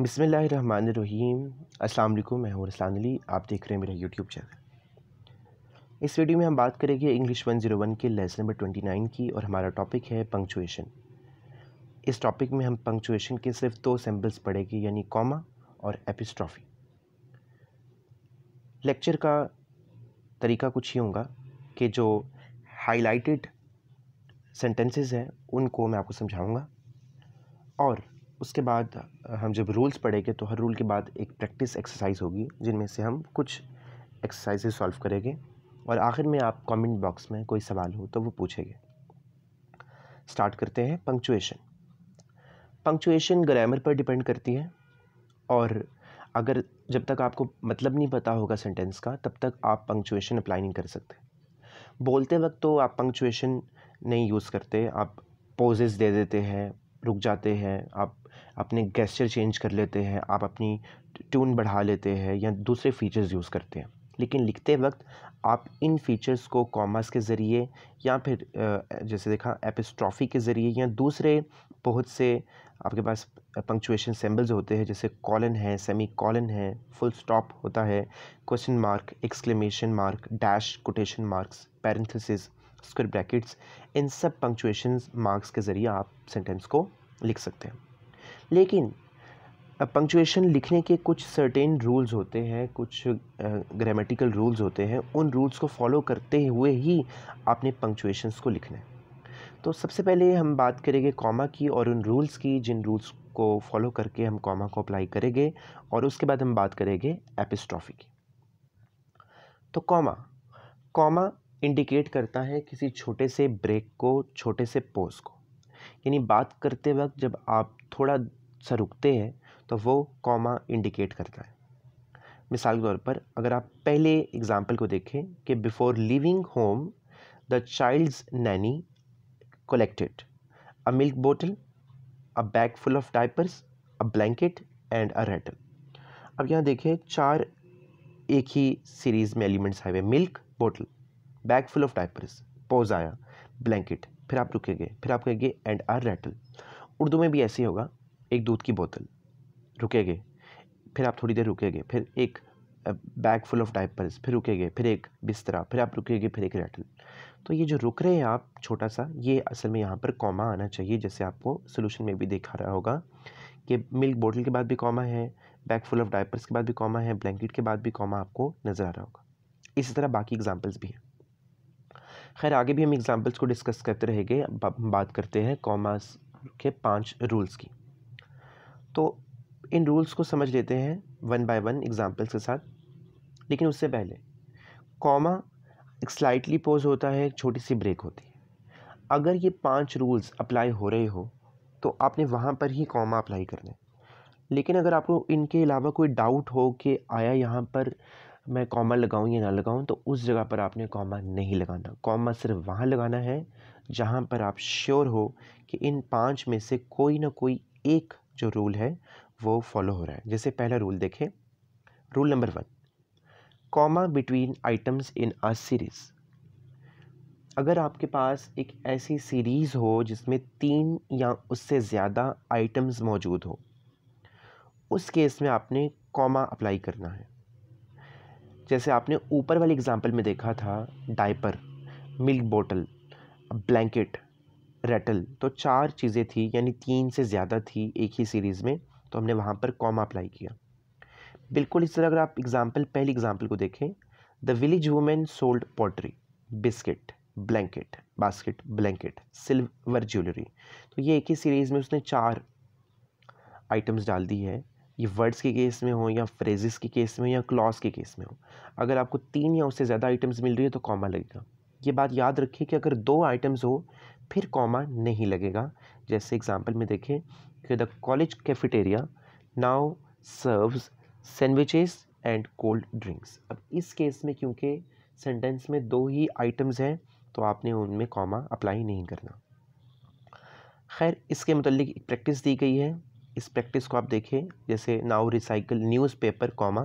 बसमिल अस्सलाम वालेकुम मैं हूँ रसलान अली आप देख रहे हैं मेरा यूट्यूब चैनल इस वीडियो में हम बात करेंगे इंग्लिश 101 के लेसन नंबर 29 की और हमारा टॉपिक है पंक्चुएशन इस टॉपिक में हम पंक्चुएशन के सिर्फ दो सैम्पल्स पढ़ेंगे यानी कॉमा और एपिस्ट्रॉफी लेक्चर का तरीका कुछ ही होगा कि जो हाईलाइटेड सेंटेंसेस हैं उनको मैं आपको समझाऊँगा और उसके बाद हम जब रूल्स पढ़ेंगे तो हर रूल के बाद एक प्रैक्टिस एक्सरसाइज होगी जिनमें से हम कुछ एक्सरसाइज़ सॉल्व करेंगे और आखिर में आप कमेंट बॉक्स में कोई सवाल हो तो वो पूछेंगे स्टार्ट करते हैं पंक्चुएशन पंक्चुएशन ग्रामर पर डिपेंड करती है और अगर जब तक आपको मतलब नहीं पता होगा सेंटेंस का तब तक आप पंक्चुएशन अप्लाई नहीं कर सकते बोलते वक्त तो आप पंक्चुएशन नहीं यूज़ करते आप पोजेज दे देते हैं रुक जाते हैं आप अपने गेस्चर चेंज कर लेते हैं आप अपनी ट्यून बढ़ा लेते हैं या दूसरे फीचर्स यूज़ करते हैं लेकिन लिखते वक्त आप इन फीचर्स को कॉमर्स के ज़रिए या फिर जैसे देखा एपिस्ट्रॉफी के ज़रिए या दूसरे बहुत से आपके पास पंक्चुएशन सिम्बल्स होते हैं जैसे कॉलन है सेमी कॉलन है फुल स्टॉप होता है question mark exclamation mark dash quotation marks parentheses square brackets इन सब पंक्चुएशन मार्क्स के ज़रिए आप सेंटेंस को लिख सकते हैं लेकिन पंक्चुएशन लिखने के कुछ सर्टेन रूल्स होते हैं कुछ ग्रामेटिकल रूल्स होते हैं उन रूल्स को फॉलो करते हुए ही आपने पंक्चुएशंस को लिखना है तो सबसे पहले हम बात करेंगे कॉमा की और उन रूल्स की जिन रूल्स को फॉलो करके हम कॉमा को अप्लाई करेंगे और उसके बाद हम बात करेंगे एपिस्ट्रॉफी की तो कॉमा कॉमा इंडिकेट करता है किसी छोटे से ब्रेक को छोटे से पोज को यानी बात करते वक्त जब आप थोड़ा सा रुकते हैं तो वो कॉमा इंडिकेट करता है मिसाल के तौर पर अगर आप पहले एग्ज़ाम्पल को देखें कि before leaving home the child's nanny collected a milk bottle a bag full of diapers a blanket and a rattle अब यहाँ देखें चार एक ही सीरीज़ में एलिमेंट्स आए हुए milk bottle bag full of diapers pause आया ब्लैंकेट फिर आप रुके गए फिर आप कहेंगे एंड आर रैटल उर्दू में भी ऐसे ही होगा एक दूध की बोतल रुके गए फिर आप थोड़ी देर रुके गए फिर एक बैग फुल ऑफ डाइपर्स फिर रुके गए फिर एक बिस्तरा फिर आप रुके गए फिर एक रैटल तो ये जो रुक रहे हैं आप छोटा सा ये असल में यहाँ पर कॉमा आना चाहिए जैसे आपको सोल्यूशन में भी दिखा रहा होगा कि मिल्क बोतल के बाद भी कॉमा है बैग फुल ऑफ डाइपर्स के बाद भी कॉमा है ब्लैंकेट के बाद भी कॉमा आपको नज़र आ रहा होगा इसी तरह बाकी एग्जाम्पल्स भी हैं खैर आगे भी हम एग्ज़ाम्पल्स को डिस्कस करते रहेंगे बात करते हैं कॉमास के पांच रूल्स की तो इन रूल्स को समझ लेते हैं वन बाय वन एग्ज़ाम्पल्स के साथ लेकिन उससे पहले कॉमा एक स्लाइटली पोज होता है एक छोटी सी ब्रेक होती है अगर ये पांच रूल्स अप्लाई हो रहे हो तो आपने वहाँ पर ही कॉमा अप्लाई करना है लेकिन अगर आपको इनके अलावा कोई डाउट हो कि आया यहाँ पर मैं कॉमा लगाऊं या ना लगाऊं तो उस जगह पर आपने कॉमा नहीं लगाना कॉमा सिर्फ वहाँ लगाना है जहाँ पर आप श्योर हो कि इन पाँच में से कोई ना कोई एक जो रूल है वो फॉलो हो रहा है जैसे पहला रूल देखें rule number one comma between items in a series अगर आपके पास एक ऐसी सीरीज़ हो जिसमें तीन या उससे ज़्यादा आइटम्स मौजूद हो उस केस में आपने कॉमा अप्लाई करना है जैसे आपने ऊपर वाले एग्जाम्पल में देखा था diaper milk bottle blanket rattle तो चार चीज़ें थी यानी तीन से ज़्यादा थी एक ही सीरीज़ में तो हमने वहाँ पर कॉमा अप्लाई किया बिल्कुल इस तरह अगर आप एग्ज़ाम्पल पहली एग्ज़ाम्पल को देखें the village women sold pottery biscuit blanket basket blanket silver jewellery तो ये एक ही सीरीज़ में उसने चार आइटम्स डाल दी है ये वर्ड्स के केस में हो या फ्रेजेस के केस में हो या क्लॉज के केस में हो अगर आपको तीन या उससे ज़्यादा आइटम्स मिल रही है तो कॉमा लगेगा ये बात याद रखिए कि अगर दो आइटम्स हो फिर कॉमा नहीं लगेगा जैसे एग्जाम्पल में देखें कि the college cafeteria now serves sandwiches and cold drinks अब इस केस में क्योंकि सेंटेंस में दो ही आइटम्स हैं तो आपने उनमें कॉमा अप्लाई नहीं करना खैर इसके मतलब एक प्रैक्टिस दी गई है इस प्रैक्टिस को आप देखें जैसे now recycle newspaper comma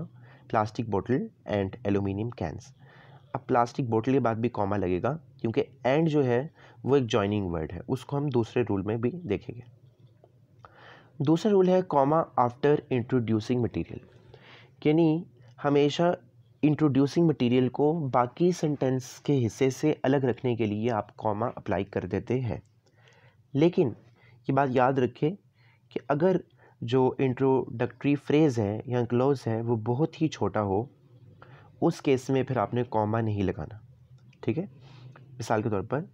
plastic बोतल एंड एल्यूमिनियम कैंस अब प्लास्टिक बोतल के बाद भी कॉमा लगेगा क्योंकि एंड जो है वो एक जॉइनिंग वर्ड है उसको हम दूसरे रूल में भी देखेंगे दूसरा रूल है कॉमा आफ्टर इंट्रोड्यूसिंग मटीरियल यानी हमेशा इंट्रोड्यूसिंग मटीरियल को बाकी सेंटेंस के हिस्से से अलग रखने के लिए आप कॉमा अप्लाई कर देते हैं लेकिन ये बात याद रखें कि अगर जो इंट्रोडक्टरी फ्रेज़ है या क्लोज है वो बहुत ही छोटा हो उस केस में फिर आपने कॉमा नहीं लगाना ठीक है मिसाल के तौर पर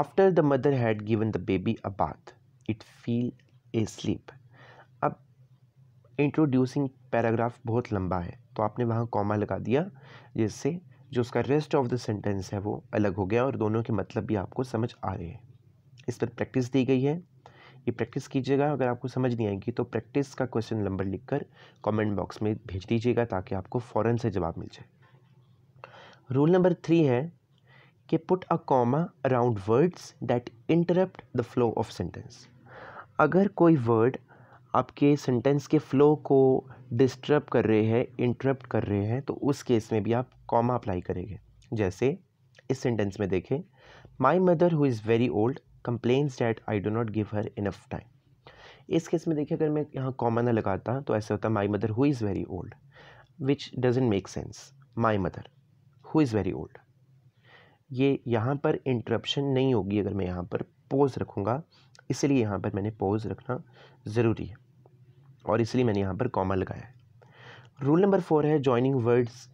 after the mother had given the baby a bath it fell asleep अब इंट्रोड्यूसिंग पैराग्राफ बहुत लंबा है तो आपने वहाँ कॉमा लगा दिया जिससे जो उसका रेस्ट ऑफ द सेंटेंस है वो अलग हो गया और दोनों के मतलब भी आपको समझ आ रहे हैं इस पर प्रैक्टिस दी गई है ये प्रैक्टिस कीजिएगा अगर आपको समझ नहीं आएगी तो प्रैक्टिस का क्वेश्चन नंबर लिखकर कमेंट बॉक्स में भेज दीजिएगा ताकि आपको फ़ौरन से जवाब मिल जाए रूल नंबर थ्री है कि put a comma around words that interrupt the flow of sentence अगर कोई वर्ड आपके सेंटेंस के फ्लो को डिस्टर्ब कर रहे हैं इंटरप्ट कर रहे हैं तो उस केस में भी आप कॉमा अप्लाई करेंगे जैसे इस सेंटेंस में देखें my mother who is very old complains that I do not give her enough time इस केस में देखिए अगर मैं यहाँ कॉमन लगाता तो ऐसा होता my mother who is very old which doesn't make sense my mother who is very old ये यहाँ पर इंटरप्शन नहीं होगी अगर मैं यहाँ पर पोज रखूँगा इसलिए यहाँ पर मैंने पोज रखना ज़रूरी है और इसलिए मैंने यहाँ पर कॉमा लगाया है रूल नंबर फोर है जॉइनिंग वर्ड्स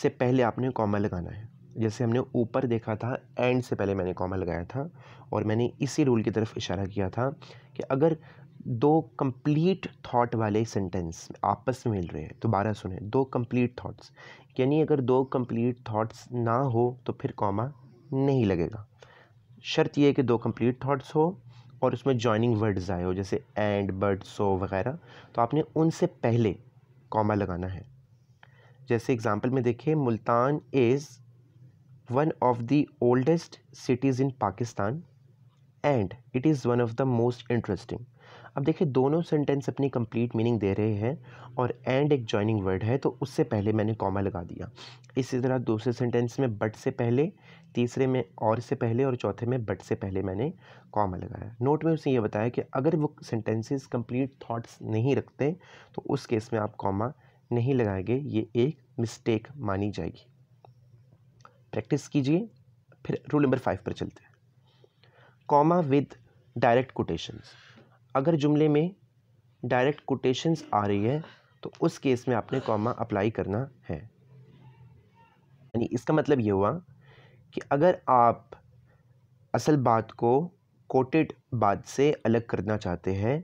से पहले आपने कॉमा लगाना है जैसे हमने ऊपर देखा था एंड से पहले मैंने कॉमा लगाया था और मैंने इसी रूल की तरफ इशारा किया था कि अगर दो कंप्लीट थॉट वाले सेंटेंस आपस में मिल रहे हैं तो दोबारा सुने दो कंप्लीट थॉट्स यानी अगर दो कंप्लीट थॉट्स ना हो तो फिर कॉमा नहीं लगेगा शर्त यह है कि दो कंप्लीट थॉट्स हो और उसमें जॉइनिंग वर्ड्स आए हो जैसे एंड बर्ड सो वगैरह तो आपने उनसे पहले कॉमा लगाना है जैसे एग्ज़ाम्पल में देखिए Multan is one of the oldest cities in Pakistan and it is one of the most interesting अब देखिए दोनों सेंटेंस अपनी कंप्लीट मीनिंग दे रहे हैं और एंड एक जॉइनिंग वर्ड है तो उससे पहले मैंने कॉमा लगा दिया इसी तरह दूसरे सेंटेंस में बट से पहले तीसरे में और से पहले और चौथे में बट से पहले मैंने कॉमा लगाया नोट में उसने ये बताया कि अगर वो सेंटेंसेस कंप्लीट थॉट्स नहीं रखते तो उस केस में आप कॉमा नहीं लगाएंगे ये एक मिस्टेक मानी जाएगी प्रैक्टिस कीजिए फिर रूल नंबर फाइव पर चलते हैं कॉमा विद डायरेक्ट कोटेशंस अगर जुमले में डायरेक्ट कोटेशंस आ रही है तो उस केस में आपने कॉमा अप्लाई करना है यानी इसका मतलब ये हुआ कि अगर आप असल बात को कोटेड बात से अलग करना चाहते हैं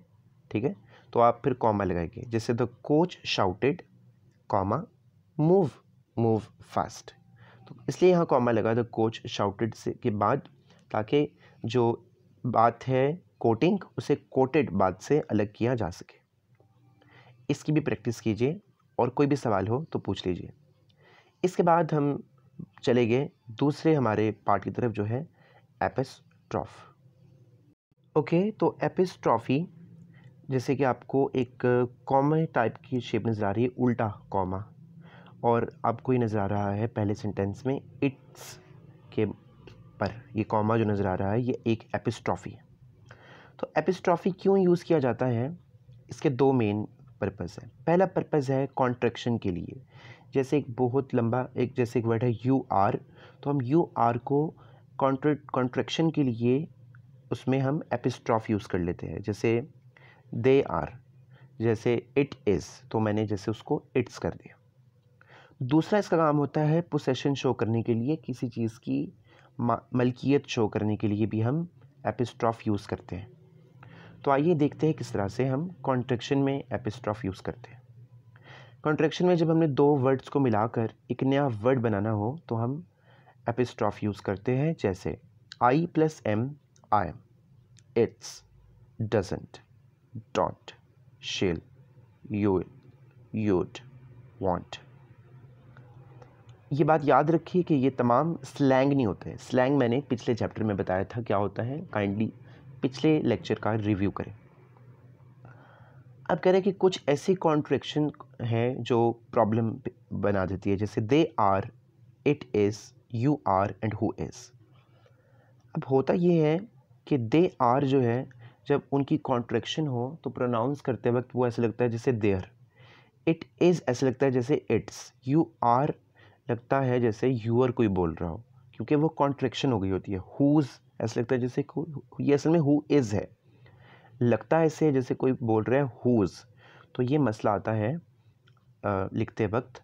ठीक है तो आप फिर कॉमा लगाएंगे जैसे the coach shouted comma move move fast तो इसलिए यहाँ कॉमा लगा द कोच शाउटेड से के बाद ताकि जो बात है कोटिंग उसे कोटेड बात से अलग किया जा सके इसकी भी प्रैक्टिस कीजिए और कोई भी सवाल हो तो पूछ लीजिए इसके बाद हम चले गए दूसरे हमारे पार्ट की तरफ जो है ट्रॉफ ओके तो एपिस्ट्रॉफी जैसे कि आपको एक कॉमा टाइप की शेप नज़र आ रही है उल्टा कॉमा और आपको ये नज़र आ रहा है पहले सेंटेंस में इट्स के पर ये कॉमा जो नज़र आ रहा है ये एक एपिस्ट्रॉफी है तो एपिस्ट्रॉफी क्यों यूज़ किया जाता है इसके दो मेन पर्पज़ है पहला पर्पज़ है कॉन्ट्रेक्शन के लिए जैसे एक बहुत लंबा एक जैसे एक वर्ड है यू आर तो हम यू आर को कॉन्ट्रेक्शन के लिए उसमें हम एपिस्ट्रॉफ यूज़ कर लेते हैं जैसे दे आर जैसे इट इज़ तो मैंने जैसे उसको इट्स कर दिया दूसरा इसका काम होता है पोसेशन शो करने के लिए किसी चीज़ की मलकियत शो करने के लिए भी हम एपिस्ट्रॉफ यूज़ करते हैं तो आइए देखते हैं किस तरह से हम कॉन्ट्रेक्शन में एपिस्ट्रॉफ यूज़ करते हैं कॉन्ट्रेक्शन में जब हमने दो वर्ड्स को मिलाकर एक नया वर्ड बनाना हो तो हम एपिस्ट्रॉफ यूज़ करते हैं जैसे I plus am I'm it's doesn't डॉट शेल यू यूड वॉन्ट ये बात याद रखिए कि ये तमाम स्लैंग नहीं होते हैं स्लैंग मैंने पिछले चैप्टर में बताया था क्या होता है काइंडली पिछले लेक्चर का रिव्यू करें अब कह रहे हैं कि कुछ ऐसी कॉन्ट्रेक्शन हैं जो प्रॉब्लम बना देती है जैसे they are it is you are and who is अब होता ये है कि दे आर जो है जब उनकी कॉन्ट्रेक्शन हो तो प्रोनाउंस करते वक्त वो ऐसा लगता है जैसे देयर इट इज़ ऐसा लगता है जैसे इट्स यू आर लगता है जैसे यूअर कोई बोल रहा हो क्योंकि वो कॉन्ट्रेक्शन हो गई होती है हुज़ ऐसा लगता है जैसे ये असल में हु इज़ है लगता है ऐसे जैसे कोई बोल रहा है हुज़ तो ये मसला आता है लिखते वक्त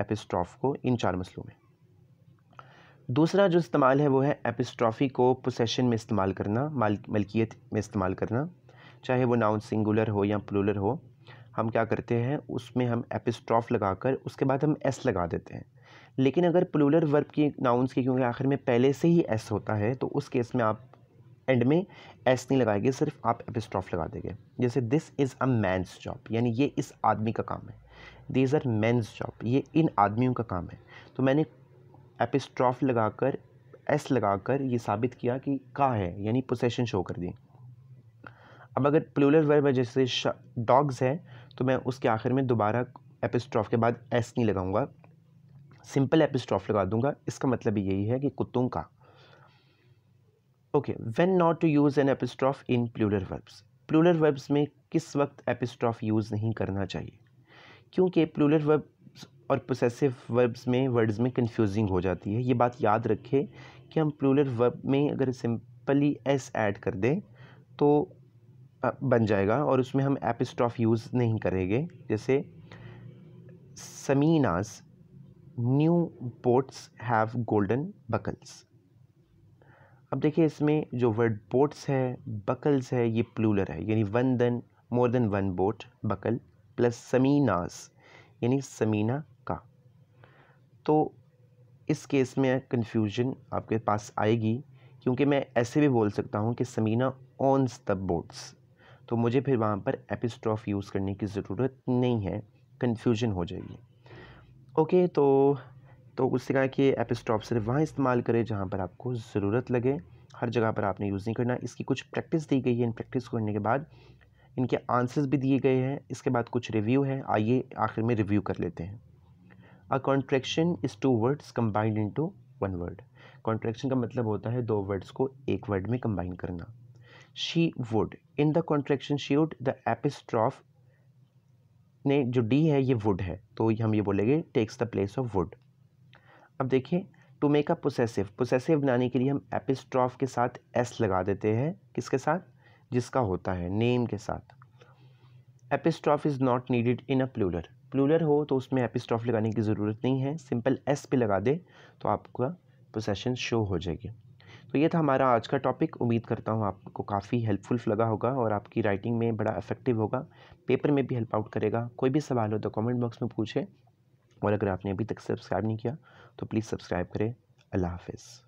एपिस्ट्रॉफ को इन चार मसलों में दूसरा जो इस्तेमाल है वो है एपिस्ट्रॉफी को पोसेशन में इस्तेमाल करना माल मलकियत में इस्तेमाल करना चाहे वो नाउन सिंगुलर हो या प्लुलर हो हम क्या करते हैं उसमें हम एपिस्ट्रॉफ लगाकर उसके बाद हम एस लगा देते हैं लेकिन अगर प्लूलर वर्ब की नाउंस की क्योंकि आखिर में पहले से ही एस होता है तो उस केस में आप एंड में एस नहीं लगाएंगे सिर्फ आप एपिस्ट्रॉफ लगा देंगे जैसे this is a man's job यानी ये इस आदमी का काम है दिस आर मैंस जॉब ये इन आदमियों का काम है तो मैंने एपिस्ट्रॉफ लगाकर एस लगाकर ये साबित किया कि का है यानी पोसेशन शो कर दी अब अगर प्लूलर वर्ब जैसे डॉग्स है तो मैं उसके आखिर में दोबारा एपिस्ट्रॉफ के बाद एस नहीं लगाऊंगा सिंपल एपिस्ट्रॉफ लगा दूंगा इसका मतलब यही है कि कुत्तों का okay when not to use an apostrophe in plural verbs plural verbs में किस वक्त एपिस्टॉफ यूज़ नहीं करना चाहिए क्योंकि प्लूलर वर्ब्स और प्रोसेसिव वर्ब्स में वर्ड्स में कन्फ्यूजिंग हो जाती है ये बात याद रखें कि हम प्लूलर वर्ब में अगर सिंपली एस ऐड कर दें तो बन जाएगा और उसमें हम एपिस्ट्रॉफ यूज़ नहीं करेंगे जैसे Sameena's new boats have golden buckles अब देखिए इसमें जो वर्ड बोट्स है बकल्स है ये प्लूलर है यानी one then more than one boat buckle plus Sameena's यानी समीना का तो इस केस में कन्फ्यूजन आपके पास आएगी क्योंकि मैं ऐसे भी बोल सकता हूँ कि समीना ऑन्स द बोट्स तो मुझे फिर वहाँ पर एपिस्ट्रॉफ यूज़ करने की ज़रूरत नहीं है कन्फ्यूजन हो जाएगी ओके तो तो उससे कहा कि ऐप सिर्फ वहाँ इस्तेमाल करें जहाँ पर आपको ज़रूरत लगे हर जगह पर आपने यूज़ नहीं करना इसकी कुछ प्रैक्टिस दी गई है इन प्रैक्टिस करने के बाद इनके आंसर्स भी दिए गए हैं इसके बाद कुछ रिव्यू है आइए आखिर में रिव्यू कर लेते हैं a contraction is two words combined into one word contraction का मतलब होता है दो वर्ड्स को एक वर्ड में कम्बाइन करना she would in the contraction she would the apostrophe ने जो डी है ये वुड है तो हम ये बोलेंगे takes the place of would अब देखिए to make a possessive possessive बनाने के लिए हम एपिस्ट्रॉफ के साथ एस लगा देते हैं किसके साथ जिसका होता है नेम के साथ apostrophe is not needed in a plural plural हो तो उसमें एपिस्ट्रॉफ लगाने की ज़रूरत नहीं है सिंपल एस पे लगा दे तो आपका पोसेशन शो हो जाएगी तो ये था हमारा आज का टॉपिक उम्मीद करता हूँ आपको काफ़ी हेल्पफुल लगा होगा और आपकी राइटिंग में बड़ा इफेक्टिव होगा पेपर में भी हेल्प आउट करेगा कोई भी सवाल हो तो कमेंट बॉक्स में पूछें और अगर आपने अभी तक सब्सक्राइब नहीं किया तो प्लीज़ सब्सक्राइब करें अल्लाह हाफिज़